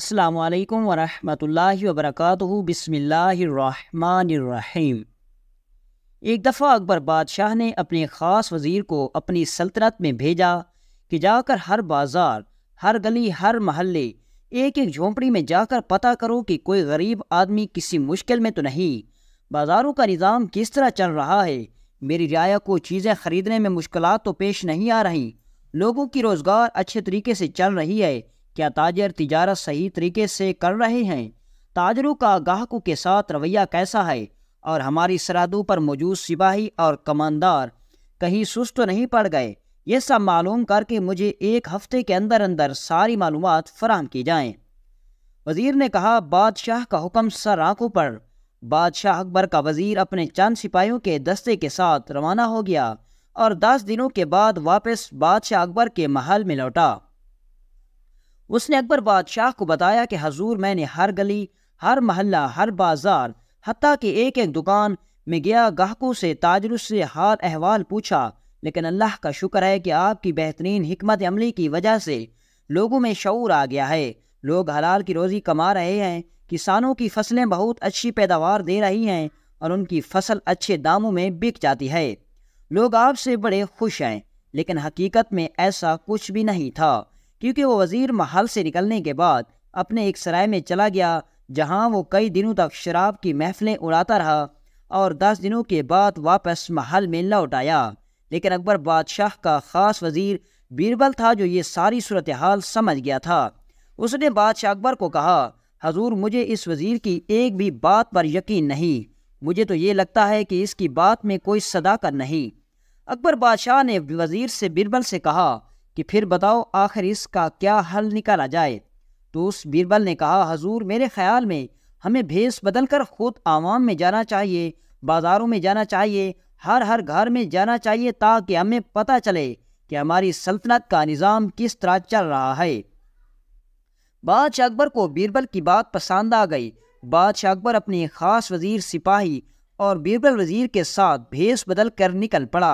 अस्सलाम वालेकुम वरहमतुल्लाहि वबरकातुहु बिस्मिल्लाहिर्रहमानिर्रहीम एक दफ़ा अकबर बादशाह ने अपने ख़ास वज़ीर को अपनी सल्तनत में भेजा कि जाकर हर बाज़ार हर गली हर महल्ले एक एक झोंपड़ी में जाकर पता करो कि कोई गरीब आदमी किसी मुश्किल में तो नहीं बाज़ारों का निज़ाम किस तरह चल रहा है मेरी रियाया को चीज़ें ख़रीदने में मुश्किल तो पेश नहीं आ रही लोगों की रोज़गार अच्छे तरीके से चल रही है क्या ताजर तिजारत सही तरीके से कर रहे हैं ताजरों का गाहकों के साथ रवैया कैसा है और हमारी सरहदों पर मौजूद सिपाही और कमानदार कहीं सुस्त नहीं पड़ गए ये सब मालूम करके मुझे एक हफ्ते के अंदर अंदर सारी मालूम फराहम की जाए वज़ीर ने कहा बादशाह का हुक्म सर आंखों पर बादशाह अकबर का वज़ीर अपने चंद सिपाहियों के दस्ते के साथ रवाना हो गया और दस दिनों के बाद वापस बादशाह अकबर के महल में लौटा उसने अकबर बादशाह को बताया कि हजूर मैंने हर गली हर महल्ला हर बाजार हती कि एक एक दुकान में गया गाहकों से ताजर से हाल अहवाल पूछा लेकिन अल्लाह का शुक्र है कि आपकी बेहतरीन हमत अमली की वजह से लोगों में शूर आ गया है लोग हलाल की रोज़ी कमा रहे हैं किसानों की फसलें बहुत अच्छी पैदावार दे रही हैं और उनकी फसल अच्छे दामों में बिक जाती है लोग आपसे बड़े खुश हैं लेकिन हकीकत में ऐसा कुछ भी नहीं था क्योंकि वो वज़ीर महल से निकलने के बाद अपने एक सराय में चला गया जहाँ वो कई दिनों तक शराब की महफिलें उड़ाता रहा और दस दिनों के बाद वापस महल में लौट आया लेकिन अकबर बादशाह का ख़ास वज़ीर बीरबल था जो ये सारी सूरत हाल समझ गया था उसने बादशाह अकबर को कहा हजूर मुझे इस वज़ीर की एक भी बात पर यकीन नहीं मुझे तो ये लगता है कि इसकी बात में कोई सदाकत नहीं अकबर बादशाह ने वज़ीर से बीरबल से कहा कि फिर बताओ आखिर इसका क्या हल निकाला जाए तो उस बीरबल ने कहा हजूर मेरे ख्याल में हमें भेस बदल कर खुद आवाम में जाना चाहिए बाज़ारों में जाना चाहिए हर हर घर में जाना चाहिए ताकि हमें पता चले कि हमारी सल्तनत का निज़ाम किस तरह चल रहा है बादशाह अकबर को बीरबल की बात पसंद आ गई बादशाह अकबर अपने ख़ास वज़ीर सिपाही और बीरबल वज़ीर के साथ भेस बदल कर निकल पड़ा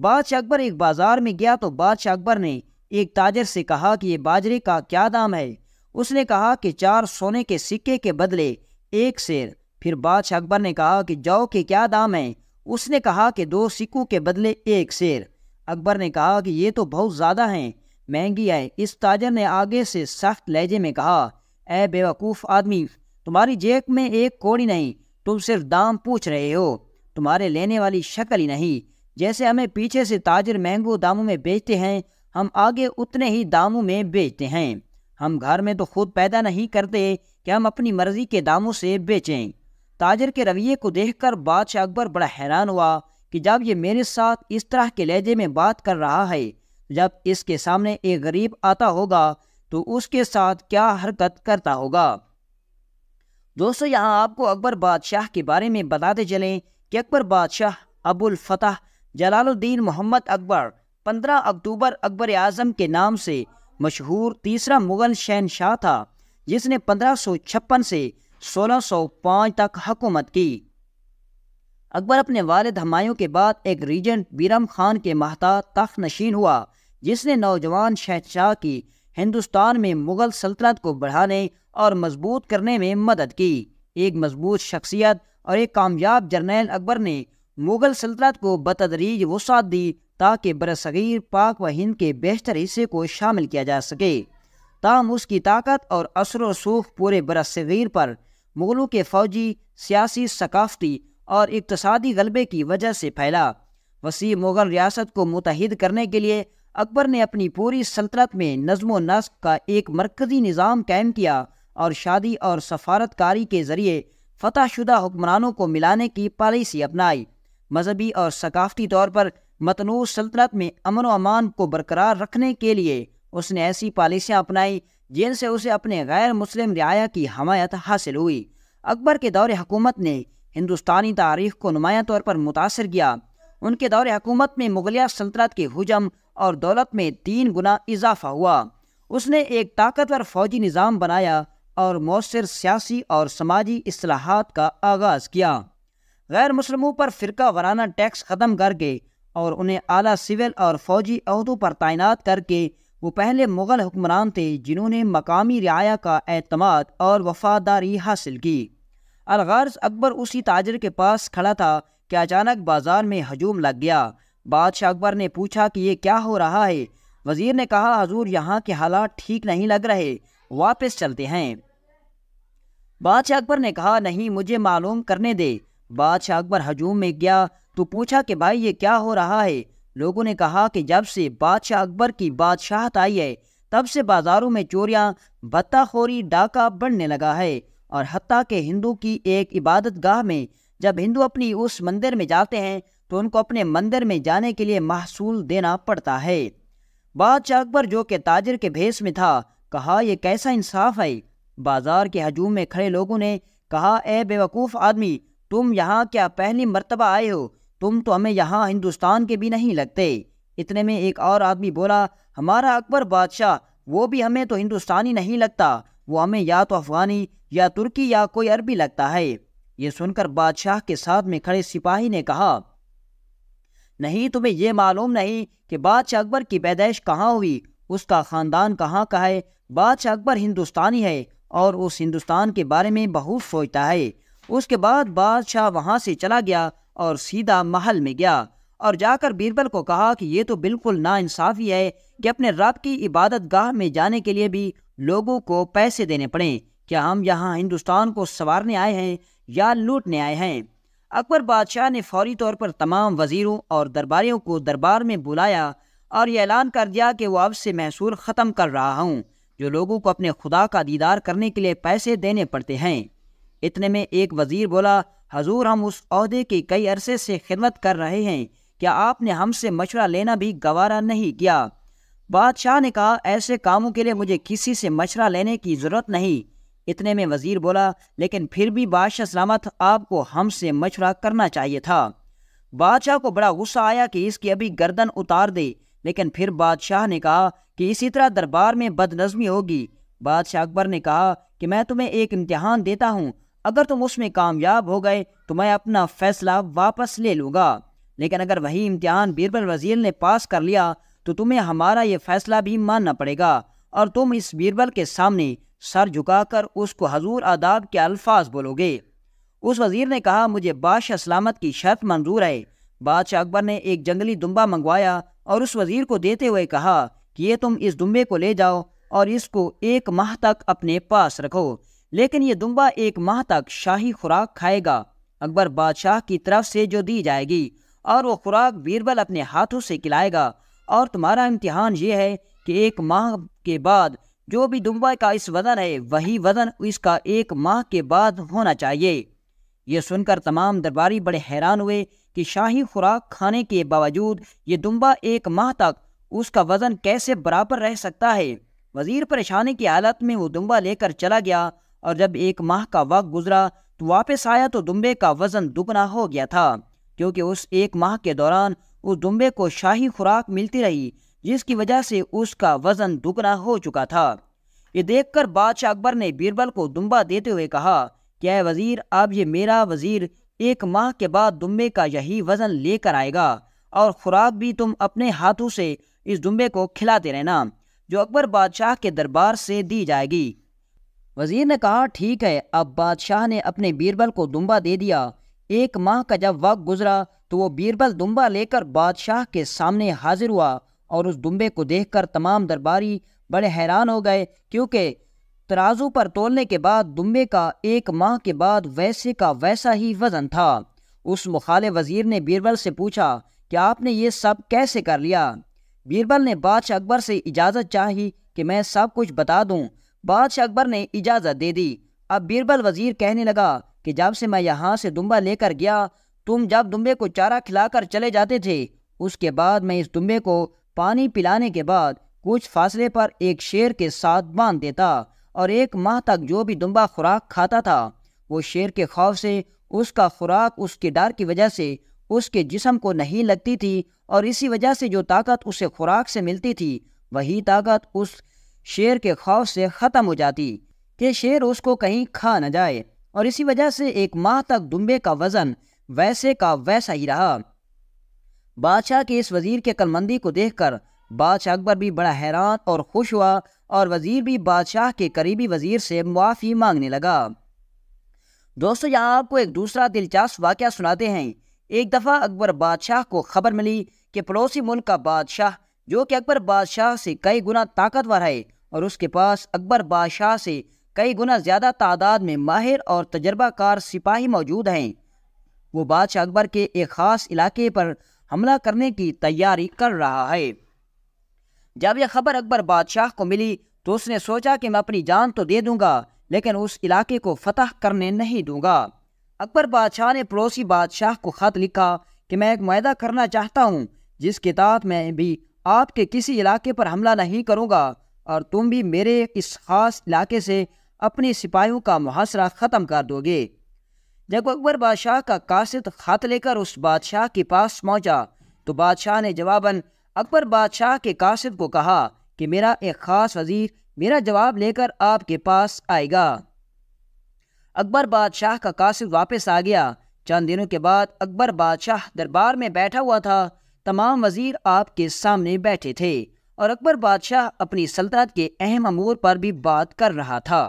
बादशाह अकबर एक बाजार में गया तो बादशाह अकबर ने एक ताजर से कहा कि ये बाजरे का क्या दाम है उसने कहा कि चार सोने के सिक्के के बदले एक शेर फिर बादशाह अकबर ने कहा कि जौ के क्या दाम है उसने कहा कि दो सिक्कों के बदले एक शेर अकबर ने कहा कि ये तो बहुत ज़्यादा हैं महंगी है इस ताजर ने आगे से सख्त लहजे में कहा ए बेवकूफ़ आदमी तुम्हारी जेब में एक कोड़ी नहीं तुम सिर्फ दाम पूछ रहे हो तुम्हारे लेने वाली शक्ल ही नहीं जैसे हमें पीछे से ताजर महंगो दामों में बेचते हैं हम आगे उतने ही दामों में बेचते हैं हम घर में तो खुद पैदा नहीं करते कि हम अपनी मर्जी के दामों से बेचें ताजर के रवैये को देखकर बादशाह अकबर बड़ा हैरान हुआ कि जब ये मेरे साथ इस तरह के लहजे में बात कर रहा है जब इसके सामने एक गरीब आता होगा तो उसके साथ क्या हरकत करता होगा दोस्तों यहाँ आपको अकबर बादशाह के बारे में बताते चलें कि अकबर बादशाह अबुल फतह जलालुद्दीन मोहम्मद अकबर 15 अक्टूबर अकबर आज़म के नाम से मशहूर तीसरा मुग़ल शहनशाह था जिसने 1556 से 1605 तक हुकूमत की अकबर अपने वालद हमायों के बाद एक रीजेंट बीरम खान के महता तख नशीन हुआ जिसने नौजवान शहनशाह की हिंदुस्तान में मुग़ल सल्तनत को बढ़ाने और मजबूत करने में मदद की एक मजबूत शख्सियत और एक कामयाब जर्नैल अकबर ने मुगल सल्तनत को बतदरीज वसात दी ताकि बरसगीर पाक व हिंद के बेहतर हिस्से को शामिल किया जा सके ताम उसकी ताकत और असर रसूख पूरे बरसगीर पर मुगलों के फौजी सियासी सकाफती और इकतसादी गलबे की वजह से फैला वसी मुगल रियासत को मुतहद करने के लिए अकबर ने अपनी पूरी सल्तनत में नज्म नस्क का एक मरकज़ी निज़ाम कायम किया और शादी और सफारतकारी के ज़रिए फतहशुदा हुक्मरानों को मिलाने की पॉलिसी अपनाई मजहबी और सकाफती तौर पर मतनू सल्तनत में अमन व अमान को बरकरार रखने के लिए उसने ऐसी पॉलिसियाँ अपनाई जिनसे उसे अपने गैर मुस्लिम रियाया की हमायत हासिल हुई अकबर के दौर हकूमत ने हिंदुस्तानी तारीख को नुमाया तौर पर मुतासर किया उनके दौर हकूमत में मुगलिया सल्तनत के हजम और दौलत में तीन गुना इजाफा हुआ उसने एक ताकतवर फौजी निज़ाम बनाया और मौसर सियासी और समाजी असलाहत का आगाज़ किया गैर मुसलमों पर फ़िरका वराना टैक्स ख़त्म करके और उन्हें आला सिविल और फौजी अहदों पर तैनात करके वो पहले मुग़ल हुक्मरान थे जिन्होंने मकामी रियाया का अतमाद और वफादारी हासिल की अलगर्ज अकबर उसी ताजर के पास खड़ा था कि अचानक बाज़ार में हजूम लग गया बादशाह अकबर ने पूछा कि ये क्या हो रहा है वज़ीर ने कहा हजूर यहाँ के हालात ठीक नहीं लग रहे वापस चलते हैं बादशाह अकबर ने कहा नहीं मुझे मालूम करने दे बादशाह अकबर हजूम में गया तो पूछा कि भाई ये क्या हो रहा है लोगों ने कहा कि जब से बादशाह अकबर की बादशाहत आई है तब से बाज़ारों में चोरियां भत्ताखोरी डाका बढ़ने लगा है और हती के हिंदू की एक इबादत गाह में जब हिंदू अपनी उस मंदिर में जाते हैं तो उनको अपने मंदिर में जाने के लिए महसूल देना पड़ता है बादशाह अकबर जो कि ताजर के भेस में था कहा यह कैसा इंसाफ है बाजार के हजूम में खड़े लोगों ने कहा ए बेवकूफ़ आदमी तुम यहाँ क्या पहली मर्तबा आए हो तुम तो हमें यहाँ हिंदुस्तान के भी नहीं लगते इतने में एक और आदमी बोला हमारा अकबर बादशाह वो भी हमें तो हिंदुस्तानी नहीं लगता वो हमें या तो अफगानी या तुर्की या कोई अरबी लगता है ये सुनकर बादशाह के साथ में खड़े सिपाही ने कहा नहीं तुम्हें ये मालूम नहीं कि बादशाह अकबर की पैदाइश कहाँ हुई उसका ख़ानदान कहाँ का है बादशाह अकबर हिंदुस्तानी है और उस हिंदुस्तान के बारे में बहुत सोचता है उसके बाद बादशाह वहाँ से चला गया और सीधा महल में गया और जाकर बीरबल को कहा कि ये तो बिल्कुल नाइंसाफ़ी है कि अपने रब की इबादत गाह में जाने के लिए भी लोगों को पैसे देने पड़ें क्या हम यहाँ हिंदुस्तान को संवारने आए हैं या लूटने आए हैं अकबर बादशाह ने फौरी तौर पर तमाम वजीरों और दरबारियों को दरबार में बुलाया और ये ऐलान कर दिया कि वह अब से महसूर ख़त्म कर रहा हूँ जो लोगों को अपने खुदा का दीदार करने के लिए पैसे देने पड़ते हैं इतने में एक वज़ीर बोला हजूर हम उस अहदे की कई अरसे से खिदमत कर रहे हैं क्या आपने हमसे मशवरा लेना भी गवारा नहीं किया बादशाह ने कहा ऐसे कामों के लिए मुझे किसी से मशवरा लेने की ज़रूरत नहीं इतने में वज़ीर बोला लेकिन फिर भी बादशाह सलामत आपको हमसे मशवरा करना चाहिए था बादशाह को बड़ा गुस्सा आया कि इसकी अभी गर्दन उतार दे लेकिन फिर बादशाह ने कहा कि इसी तरह दरबार में बदनजमी होगी बादशाह अकबर ने कहा कि मैं तुम्हें एक इम्तहान देता हूँ अगर तुम उसमें कामयाब हो गए तो मैं अपना फैसला वापस ले लूँगा लेकिन अगर वही इम्तिहान बीरबल वजीर ने पास कर लिया तो तुम्हें हमारा ये फैसला भी मानना पड़ेगा और तुम इस बीरबल के सामने सर झुकाकर उसको हजूर आदाब के अल्फाज बोलोगे उस वजीर ने कहा मुझे बादशाह सलामत की शर्त मंजूर है बादशाह अकबर ने एक जंगली दुम्बा मंगवाया और उस वजीर को देते हुए कहा कि ये तुम इस दुम्बे को ले जाओ और इसको एक माह तक अपने पास रखो लेकिन ये दुम्बा एक माह तक शाही खुराक खाएगा अकबर बादशाह की तरफ से जो दी जाएगी और वो खुराक बीरबल अपने हाथों से खिलाएगा और तुम्हारा इम्तिहान ये है कि एक माह के बाद जो भी दुम्बा का इस वज़न है वही वज़न इसका एक माह के बाद होना चाहिए यह सुनकर तमाम दरबारी बड़े हैरान हुए कि शाही खुराक खाने के बावजूद ये दुम्बा एक माह तक उसका वज़न कैसे बराबर रह सकता है वज़ीर परेशानी की हालत में वो दुम्बा लेकर चला गया और जब एक माह का वक्त गुजरा तो वापस आया तो दुम्बे का वजन दुगना हो गया था क्योंकि उस एक माह के दौरान उस दुम्बे को शाही खुराक मिलती रही जिसकी वजह से उसका वजन दुगना हो चुका था ये देखकर बादशाह अकबर ने बीरबल को दुम्बा देते हुए कहा क्या वज़ीर अब ये मेरा वज़ीर एक माह के बाद दुम्बे का यही वज़न लेकर आएगा और ख़ुराक भी तुम अपने हाथों से इस दुम्बे को खिलाते रहना जो अकबर बादशाह के दरबार से दी जाएगी वजीर ने कहा ठीक है अब बादशाह ने अपने बीरबल को दुम्बा दे दिया एक माह का जब वक्त गुजरा तो वो बीरबल दुम्बा लेकर बादशाह के सामने हाजिर हुआ और उस दुम्बे को देखकर तमाम दरबारी बड़े हैरान हो गए क्योंकि तराजू पर तोलने के बाद दुम्बे का एक माह के बाद वैसे का वैसा ही वज़न था उस मुखाल वज़ीर ने बीरबल से पूछा कि आपने ये सब कैसे कर लिया बीरबल ने बादशाह अकबर से इजाज़त चाही कि मैं सब कुछ बता दूँ बादशाह अकबर ने इजाज़त दे दी अब बीरबल वजीर कहने लगा कि जब से मैं यहाँ से दुम्बा लेकर गया तुम जब दुम्बे को चारा खिलाकर चले जाते थे उसके बाद मैं इस दुम्बे को पानी पिलाने के बाद कुछ फासले पर एक शेर के साथ बांध देता और एक माह तक जो भी दुम्बा खुराक खाता था वो शेर के खौफ से उसका खुराक उसके डर की वजह से उसके जिसम को नहीं लगती थी और इसी वजह से जो ताकत उसे खुराक से मिलती थी वही ताकत उस शेर के खौफ से ख़त्म हो जाती कि शेर उसको कहीं खा न जाए और इसी वजह से एक माह तक दुम्बे का वज़न वैसे का वैसा ही रहा बादशाह के इस वज़ीर के कलमंदी को देखकर बादशाह अकबर भी बड़ा हैरान और खुश हुआ और वज़ीर भी बादशाह के करीबी वज़ीर से मुआफ़ी मांगने लगा दोस्तों यहाँ आपको एक दूसरा दिलचस्प वाक़ सुनाते हैं एक दफ़ा अकबर बादशाह को खबर मिली कि पड़ोसी मुल्क का बादशाह जो कि अकबर बादशाह से कई गुना ताकतवर है और उसके पास अकबर बादशाह से कई गुना ज़्यादा तादाद में माहिर और तजर्बाकार सिपाही मौजूद हैं वो बादशाह अकबर के एक ख़ास इलाके पर हमला करने की तैयारी कर रहा है जब यह खबर अकबर बादशाह को मिली तो उसने सोचा कि मैं अपनी जान तो दे दूंगा लेकिन उस इलाके को फतह करने नहीं दूंगा अकबर बादशाह ने पड़ोसी बादशाह को ख़त लिखा कि मैं एक माह करना चाहता हूँ जिसके तहत मैं भी आपके किसी इलाके पर हमला नहीं करूँगा और तुम भी मेरे इस खास इलाके से अपने सिपाहियों का मुहासरा ख़त्म कर दोगे जब अकबर बादशाह का कासिद खत लेकर उस बादशाह के पास पहुँचा तो बादशाह ने जवाबन अकबर बादशाह के कासिद को कहा कि मेरा एक ख़ास वज़ीर मेरा जवाब लेकर आपके पास आएगा अकबर बादशाह का कासिद वापस आ गया चंद दिनों के बाद अकबर बादशाह दरबार में बैठा हुआ था तमाम वज़ीर आपके सामने बैठे थे और अकबर बादशाह अपनी सल्तनत के अहम अमूर पर भी बात कर रहा था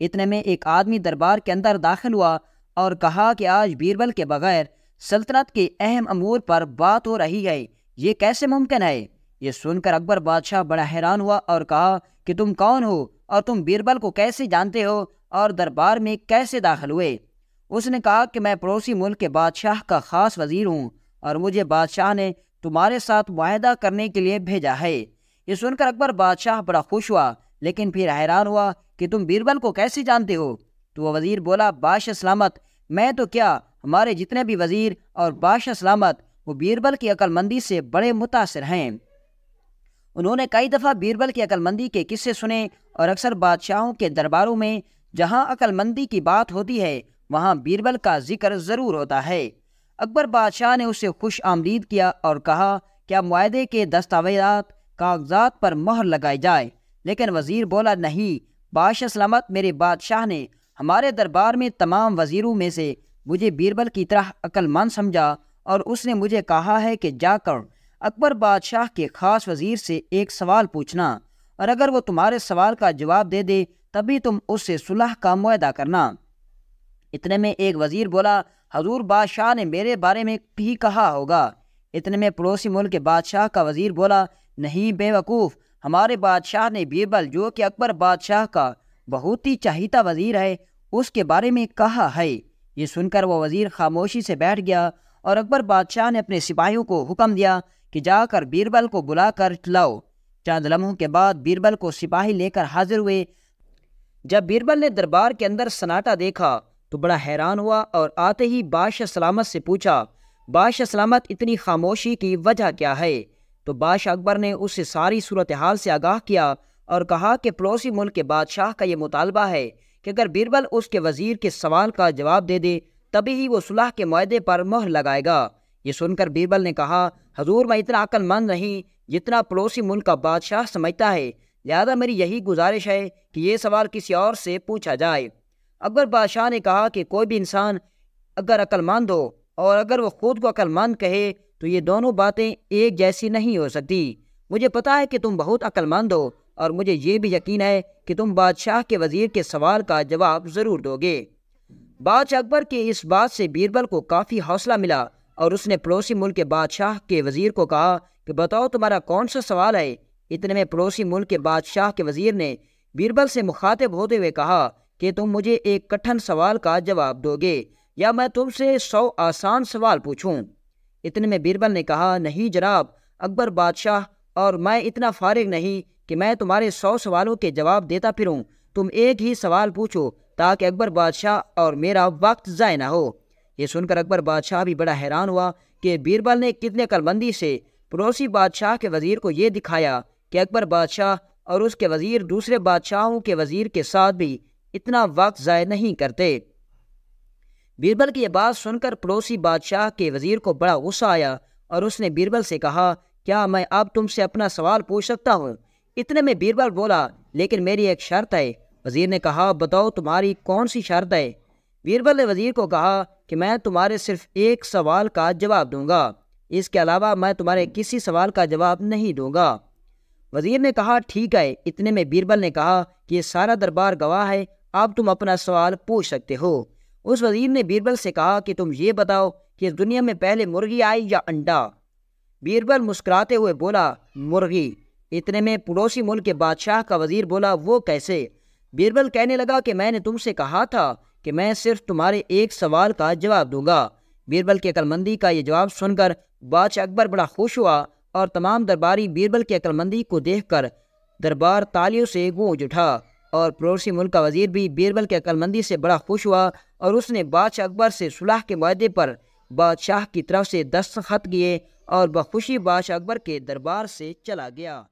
इतने में एक आदमी दरबार के अंदर दाखिल हुआ और कहा कि आज बीरबल के बगैर सल्तनत के अहम अमूर पर बात हो रही है ये कैसे मुमकिन है ये सुनकर अकबर बादशाह बड़ा हैरान हुआ और कहा कि तुम कौन हो और तुम बीरबल को कैसे जानते हो और दरबार में कैसे दाखिल हुए उसने कहा कि मैं पड़ोसी मुल्क के बादशाह का ख़ास वज़ीर हूँ और मुझे बादशाह ने तुम्हारे साथ माहदा करने के लिए भेजा है ये सुनकर अकबर बादशाह बड़ा खुश हुआ लेकिन फिर हैरान हुआ कि तुम बीरबल को कैसे जानते हो तो वह वज़ीर बोला बादश सलामत मैं तो क्या हमारे जितने भी वज़ीर और बादश सलामत वो बीरबल की अकलमंदी से बड़े मुतासर हैं उन्होंने कई दफ़ा बीरबल की अकलमंदी के किस्से सुने और अक्सर बादशाहों के दरबारों में जहाँ अकलमंदी की बात होती है वहाँ बीरबल का जिक्र ज़रूर होता है अकबर बादशाह ने उसे खुश आमदीद किया और कहा क्या माहदे के दस्तावेज़ात कागजात पर मोहर लगाई जाए लेकिन वज़ीर बोला नहीं बादशाह सलामत मेरे बादशाह ने हमारे दरबार में तमाम वज़ीरों में से मुझे बीरबल की तरह अक्लमंद समझा और उसने मुझे कहा है कि जाकर अकबर बादशाह के ख़ास वज़ीर से एक सवाल पूछना और अगर वो तुम्हारे सवाल का जवाब दे दे तभी तुम उससे सुलह का माहा करना इतने में एक वज़ीर बोला हजूर बादशाह ने मेरे बारे में भी कहा होगा इतने में पड़ोसी मुल्क के बादशाह का वज़ीर बोला नहीं बेवकूफ़ हमारे बादशाह ने बीरबल जो कि अकबर बादशाह का बहुत ही चाहता वज़ीर है उसके बारे में कहा है ये सुनकर वह वज़ीर खामोशी से बैठ गया और अकबर बादशाह ने अपने सिपाहियों को हुक्म दिया कि जाकर बीरबल को बुलाकर लाओ चंद लम्हों के बाद बीरबल को सिपाही लेकर हाजिर हुए जब बीरबल ने दरबार के अंदर सनाटा देखा तो बड़ा हैरान हुआ और आते ही बादशाह सलामत से पूछा बादशाह सलामत इतनी खामोशी की वजह क्या है तो बादशाह अकबर ने उसे सारी सूरत हाल से आगाह किया और कहा कि पड़ोसी मुल्क के बादशाह का ये मुतालबा है कि अगर बीरबल उसके वजीर के सवाल का जवाब दे दे तभी ही वो सुलह के माहे पर मोहर लगाएगा ये सुनकर बीरबल ने कहा हजूर मैं इतना अक्लमंद नहीं जितना पड़ोसी मुल्क का बादशाह समझता है लिहाजा मेरी यही गुजारिश है कि ये सवाल किसी और से पूछा जाए अकबर बादशाह ने कहा कि कोई भी इंसान अगर अक्लमंद हो और अगर वो ख़ुद को अक्लमंद कहे तो ये दोनों बातें एक जैसी नहीं हो सकती मुझे पता है कि तुम बहुत अक्लमंद हो और मुझे ये भी यकीन है कि तुम बादशाह के वज़ीर के सवाल का जवाब ज़रूर दोगे बादशाह अकबर के इस बात से बीरबल को काफ़ी हौसला मिला और उसने पड़ोसी मुल्क के बादशाह के वज़ीर को कहा कि बताओ तुम्हारा कौन सा सवाल है इतने में पड़ोसी मुल्क के बादशाह के वज़ीर ने बीरबल से मुखातिब होते हुए कहा कि तुम मुझे एक कठिन सवाल का जवाब दोगे या मैं तुमसे सौ आसान सवाल पूछूं इतने में बीरबल ने कहा नहीं जनाब अकबर बादशाह और मैं इतना फारिग नहीं कि मैं तुम्हारे सौ सवालों के जवाब देता फिरूँ तुम एक ही सवाल पूछो ताकि अकबर बादशाह और मेरा वक्त ज़ाय ना हो ये सुनकर अकबर बादशाह भी बड़ा हैरान हुआ कि बीरबल ने कितने कलबंदी से पड़ोसी बादशाह के वज़ीर को ये दिखाया कि अकबर बादशाह और उसके वज़ीर दूसरे बादशाहों के वज़ीर के साथ भी इतना वक्त ज़ाय नहीं करते बीरबल की यह बात सुनकर पड़ोसी बादशाह के वजीर को बड़ा गुस्सा आया और उसने बीरबल से कहा क्या मैं अब तुमसे अपना सवाल पूछ सकता हूँ इतने में बीरबल बोला लेकिन मेरी एक शर्त है वजीर ने कहा बताओ तुम्हारी कौन सी शर्त है बीरबल ने वजीर को कहा कि मैं तुम्हारे सिर्फ एक सवाल का जवाब दूंगा इसके अलावा मैं तुम्हारे किसी सवाल का जवाब नहीं दूंगा वजीर ने कहा ठीक है इतने में बीरबल ने कहा कि ये सारा दरबार गवाह है अब तुम अपना सवाल पूछ सकते हो उस वजीर ने बीरबल से कहा कि तुम ये बताओ कि इस दुनिया में पहले मुर्गी आई या अंडा बीरबल मुस्कुराते हुए बोला मुर्गी इतने में पड़ोसी मुल्क के बादशाह का वजीर बोला वो कैसे बीरबल कहने लगा कि मैंने तुमसे कहा था कि मैं सिर्फ तुम्हारे एक सवाल का जवाब दूंगा बीरबल की अकलमंदी का ये जवाब सुनकर बादशाह अकबर बड़ा खुश हुआ और तमाम दरबारी बीरबल की अकलमंदी को देखकर दरबार तालियों से गूंज उठा और पड़ोसी मुल्क का वजीर भी बीरबल के अक्लमंदी से बड़ा खुश हुआ और उसने बादशाह अकबर से सुलह के माहे पर बादशाह की तरफ से दस्तखत किए और बखुशी बादशाह अकबर के दरबार से चला गया